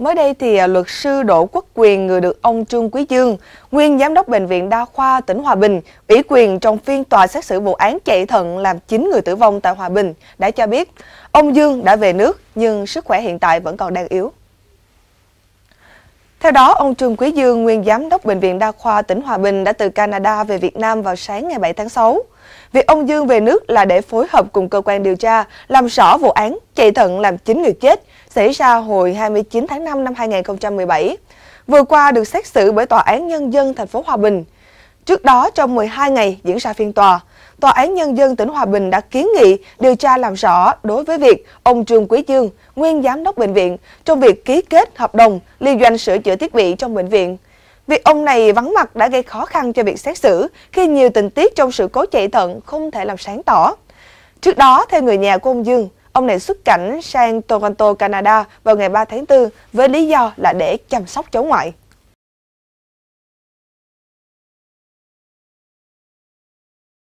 Mới đây thì à, luật sư Đỗ Quốc Quyền, người được ông Trương Quý Dương, nguyên giám đốc Bệnh viện Đa khoa tỉnh Hòa Bình, ủy quyền trong phiên tòa xét xử vụ án chạy thận làm 9 người tử vong tại Hòa Bình, đã cho biết ông Dương đã về nước nhưng sức khỏe hiện tại vẫn còn đang yếu. Theo đó, ông Trương Quý Dương, nguyên giám đốc Bệnh viện Đa khoa tỉnh Hòa Bình đã từ Canada về Việt Nam vào sáng ngày 7 tháng 6. Việc ông Dương về nước là để phối hợp cùng cơ quan điều tra làm rõ vụ án chạy thận làm 9 người chết xảy ra hồi 29 tháng 5 năm 2017, vừa qua được xét xử bởi Tòa án Nhân dân thành phố Hòa Bình. Trước đó, trong 12 ngày diễn ra phiên tòa, Tòa án Nhân dân tỉnh Hòa Bình đã kiến nghị điều tra làm rõ đối với việc ông Trương Quý Dương, nguyên giám đốc bệnh viện, trong việc ký kết hợp đồng liên doanh sửa chữa thiết bị trong bệnh viện. Việc ông này vắng mặt đã gây khó khăn cho việc xét xử khi nhiều tình tiết trong sự cố chạy thận không thể làm sáng tỏ. Trước đó, theo người nhà của ông Dương, ông này xuất cảnh sang Toronto, Canada vào ngày 3 tháng 4 với lý do là để chăm sóc cháu ngoại.